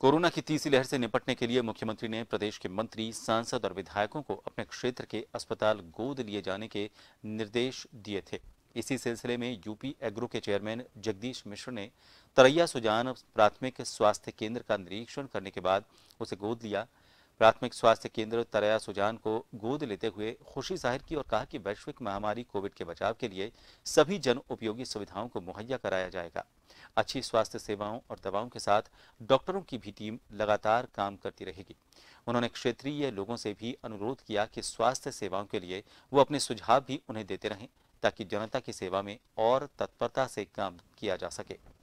corona की तीसरी लहर से निपटने के लिए मुख्यमंत्री ने प्रदेश के मंत्री सांसद और विधायकों को अपने क्षेत्र के अस्पताल गोद लिए जाने के निर्देश दिए थे इसी सिलसिले में यूपी एग्रो के चेयरमैन जगदीश मिश्र ने तरैया सुजान प्राथमिक स्वास्थ्य केंद्र का निरीक्षण करने के बाद उसे गोद लिया प्राथमिक स्वास्थ्य केंद्र तरैया सुजान को गोद लेते हुए खुशी जाहिर की और कहा कि वैश्विक महामारी कोविड के बचाव के लिए सभी जन उपयोगी सुविधाओं को मुहैया कराया जाएगा अच्छी स्वास्थ्य सेवाओं और दवाओं के साथ डॉक्टरों की भी टीम लगातार काम करती रहेगी उन्होंने क्षेत्रीय लोगों से भी अनुरोध किया कि स्वास्थ्य सेवाओं के लिए वो अपने सुझाव भी उन्हें देते रहें ताकि जनता की सेवा में और तत्परता से काम किया जा सके